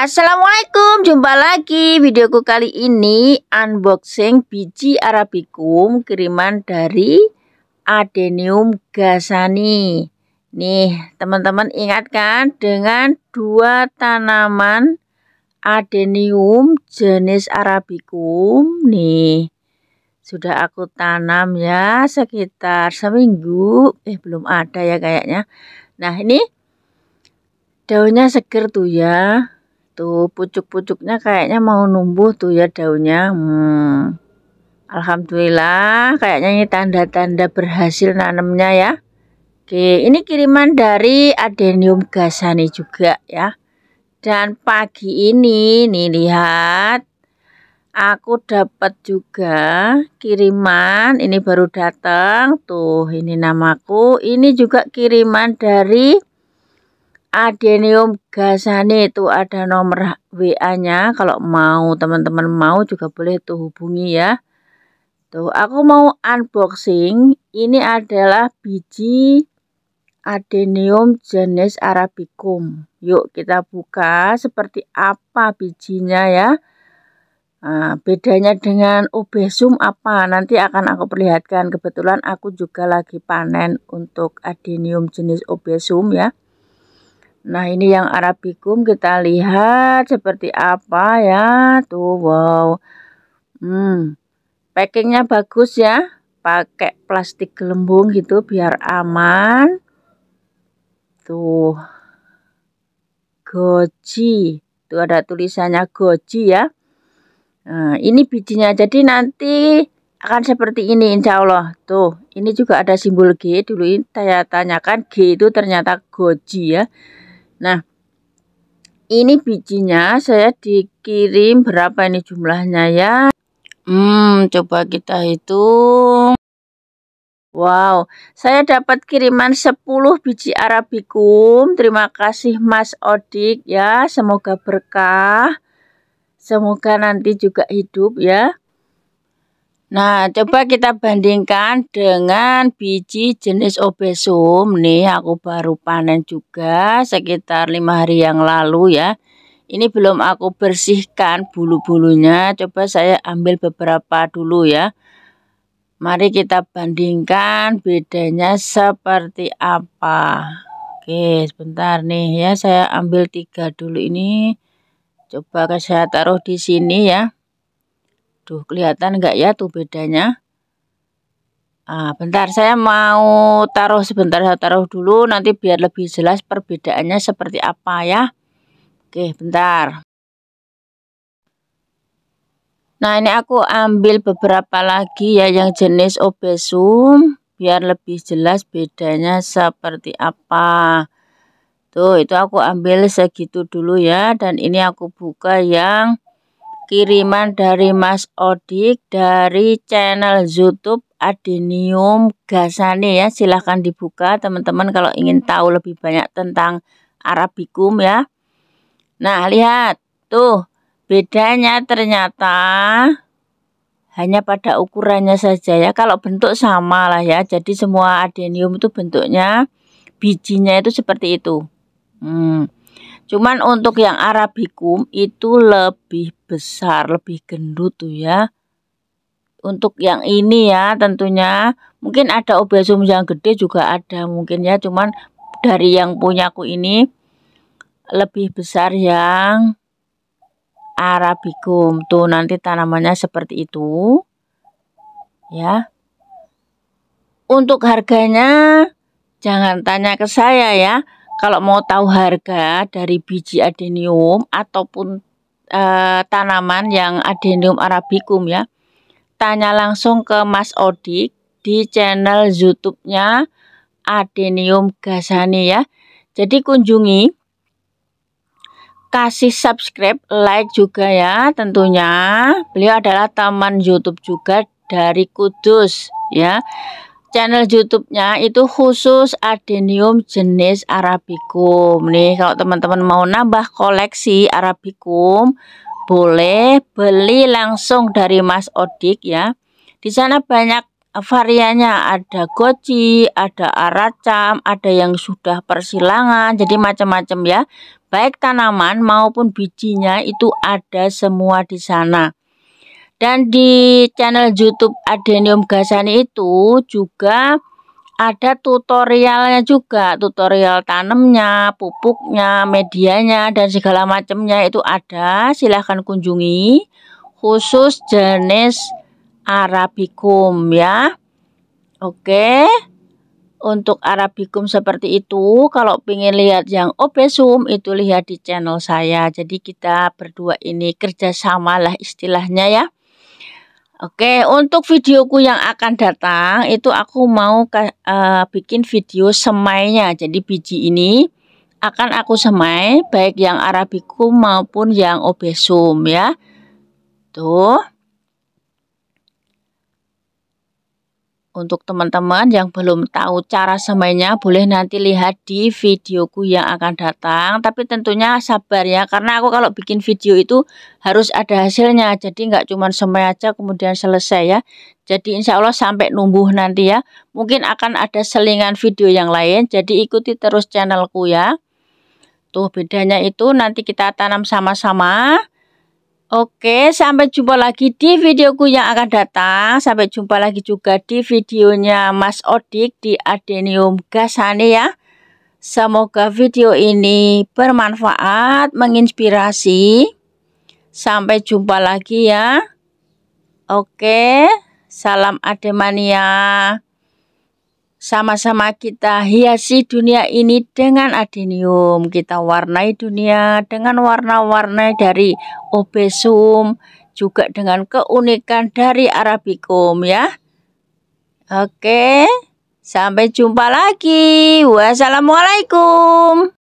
Assalamualaikum, jumpa lagi videoku kali ini unboxing biji arabicum kiriman dari Adenium gasani. Nih, teman-teman ingatkan dengan dua tanaman Adenium jenis arabicum nih. Sudah aku tanam ya sekitar seminggu, eh belum ada ya kayaknya. Nah, ini daunnya seger tuh ya tuh gitu. pucuk-pucuknya kayaknya mau numbuh tuh ya daunnya hmm. Alhamdulillah kayaknya ini tanda-tanda berhasil nanemnya ya Oke ini kiriman dari adenium gasani juga ya dan pagi ini nih lihat aku dapat juga kiriman ini baru datang tuh ini namaku ini juga kiriman dari Adenium gasane itu ada nomor WA-nya kalau mau teman-teman mau juga boleh tuh hubungi ya. Tuh, aku mau unboxing. Ini adalah biji Adenium jenis arabicum. Yuk kita buka seperti apa bijinya ya. Nah, bedanya dengan obesum apa? Nanti akan aku perlihatkan. Kebetulan aku juga lagi panen untuk adenium jenis obesum ya. Nah, ini yang arabicum kita lihat seperti apa ya. Tuh, wow. Hmm. Packingnya bagus ya. Pakai plastik gelembung gitu biar aman. Tuh. Goji. Tuh ada tulisannya goji ya. Nah, ini bijinya. Jadi nanti akan seperti ini insya Allah. Tuh, ini juga ada simbol G. Dulu ini saya tanyakan G itu ternyata goji ya. Nah, ini bijinya saya dikirim berapa ini jumlahnya ya. Hmm, coba kita hitung. Wow, saya dapat kiriman 10 biji Arabicum. Terima kasih Mas Odik ya, semoga berkah. Semoga nanti juga hidup ya. Nah, coba kita bandingkan dengan biji jenis obesum nih, aku baru panen juga sekitar lima hari yang lalu ya. Ini belum aku bersihkan bulu-bulunya, coba saya ambil beberapa dulu ya. Mari kita bandingkan bedanya seperti apa. Oke, sebentar nih ya, saya ambil tiga dulu ini. Coba saya taruh di sini ya. Aduh, kelihatan enggak ya tuh bedanya? Ah, bentar, saya mau taruh sebentar, saya taruh dulu nanti biar lebih jelas perbedaannya seperti apa ya. Oke, bentar. Nah, ini aku ambil beberapa lagi ya yang jenis obesum biar lebih jelas bedanya seperti apa. Tuh, itu aku ambil segitu dulu ya dan ini aku buka yang kiriman dari Mas Odik dari channel YouTube Adenium Gasani ya. Silahkan dibuka teman-teman kalau ingin tahu lebih banyak tentang Arabicum ya. Nah, lihat tuh bedanya ternyata hanya pada ukurannya saja ya. Kalau bentuk sama lah ya. Jadi semua adenium itu bentuknya bijinya itu seperti itu. Hmm. Cuman untuk yang arabicum itu lebih besar, lebih gendut tuh ya. Untuk yang ini ya tentunya mungkin ada obesum yang gede juga ada mungkin ya. Cuman dari yang punyaku ini lebih besar yang arabicum. Tuh nanti tanamannya seperti itu. Ya. Untuk harganya jangan tanya ke saya ya kalau mau tahu harga dari biji adenium ataupun e, tanaman yang adenium arabicum ya, tanya langsung ke Mas Odik di channel YouTube-nya Adenium Gasani ya. Jadi kunjungi kasih subscribe, like juga ya tentunya. Beliau adalah teman YouTube juga dari Kudus ya channel YouTube-nya itu khusus adenium jenis arabicum. Nih, kalau teman-teman mau nambah koleksi arabicum, boleh beli langsung dari Mas Odik ya. Di sana banyak variannya, ada goji, ada aracam, ada yang sudah persilangan, jadi macam-macam ya. Baik tanaman maupun bijinya itu ada semua di sana. Dan di channel YouTube Adenium Gasani itu juga ada tutorialnya juga, tutorial tanamnya, pupuknya, medianya dan segala macamnya itu ada. Silahkan kunjungi khusus jenis arabicum ya. Oke. Untuk arabicum seperti itu, kalau ingin lihat yang Opesum itu lihat di channel saya. Jadi kita berdua ini kerjasamalah istilahnya ya Oke, untuk videoku yang akan datang itu aku mau uh, bikin video semainya. Jadi biji ini akan aku semai baik yang arabicum maupun yang obesum ya. Tuh. Untuk teman-teman yang belum tahu cara semainnya boleh nanti lihat di videoku yang akan datang. Tapi tentunya sabar ya karena aku kalau bikin video itu harus ada hasilnya. Jadi nggak cuma semai aja kemudian selesai ya. Jadi insya Allah sampai numbuh nanti ya. Mungkin akan ada selingan video yang lain. Jadi ikuti terus channelku ya. Tuh bedanya itu nanti kita tanam sama-sama. Oke, sampai jumpa lagi di videoku yang akan datang. Sampai jumpa lagi juga di videonya Mas Odik di Adenium Gasane ya. Semoga video ini bermanfaat, menginspirasi. Sampai jumpa lagi ya. Oke, salam Ademania. Sama-sama kita hiasi dunia ini dengan adenium. Kita warnai dunia dengan warna-warna dari obesum, juga dengan keunikan dari arabicum ya. Oke, sampai jumpa lagi. Wassalamualaikum.